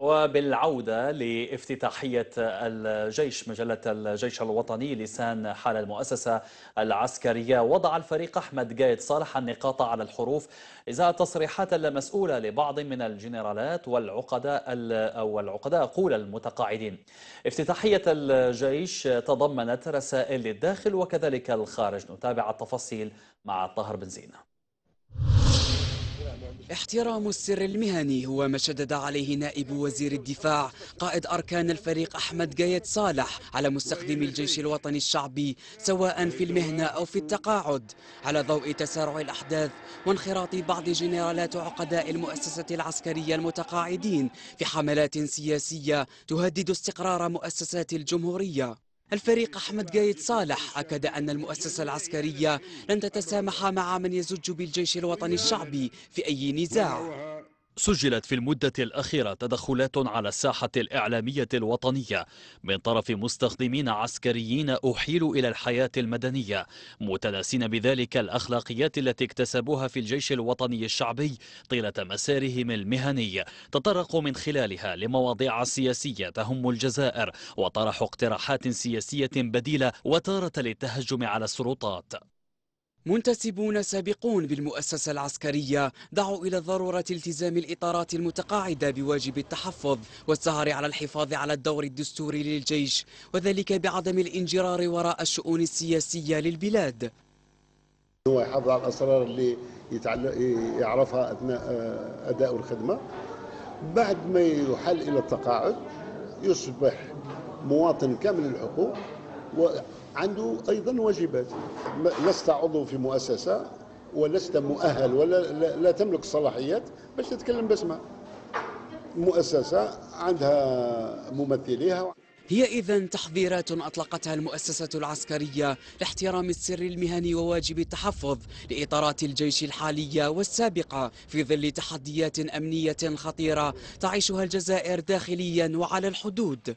وبالعودة لافتتاحية الجيش مجلة الجيش الوطني لسان حال المؤسسة العسكرية وضع الفريق أحمد قايد صالح النقاط على الحروف إزاء تصريحات المسؤولة لبعض من الجنرالات والعقداء أو العقداء قول المتقاعدين افتتاحية الجيش تضمنت رسائل للداخل وكذلك الخارج نتابع التفاصيل مع طاهر بن زينه احترام السر المهني هو ما شدد عليه نائب وزير الدفاع قائد أركان الفريق أحمد جايد صالح على مستخدمي الجيش الوطني الشعبي سواء في المهنة أو في التقاعد على ضوء تسارع الأحداث وانخراط بعض جنرالات عقداء المؤسسة العسكرية المتقاعدين في حملات سياسية تهدد استقرار مؤسسات الجمهورية الفريق أحمد قايد صالح أكد أن المؤسسة العسكرية لن تتسامح مع من يزج بالجيش الوطني الشعبي في أي نزاع سجلت في المدة الأخيرة تدخلات على الساحة الإعلامية الوطنية من طرف مستخدمين عسكريين أحيلوا إلى الحياة المدنية متناسين بذلك الأخلاقيات التي اكتسبوها في الجيش الوطني الشعبي طيلة مسارهم المهني تطرقوا من خلالها لمواضيع سياسية تهم الجزائر وطرحوا اقتراحات سياسية بديلة وتارة للتهجم على السلطات منتسبون سابقون بالمؤسسة العسكرية دعوا إلى ضرورة التزام الإطارات المتقاعدة بواجب التحفظ والسهر على الحفاظ على الدور الدستوري للجيش وذلك بعدم الانجرار وراء الشؤون السياسية للبلاد هو يحافظ على الأسرار اللي يعرفها أثناء آه، أداء الخدمة بعد ما يحل إلى التقاعد يصبح مواطن كامل الحقوق عنده أيضا واجبات لست عضو في مؤسسة ولست مؤهل ولا لا تملك الصلاحيات باش تتكلم باسمها مؤسسة عندها ممثليها هي إذا تحذيرات أطلقتها المؤسسة العسكرية لاحترام السر المهني وواجب التحفظ لإطارات الجيش الحالية والسابقة في ظل تحديات أمنية خطيرة تعيشها الجزائر داخليا وعلى الحدود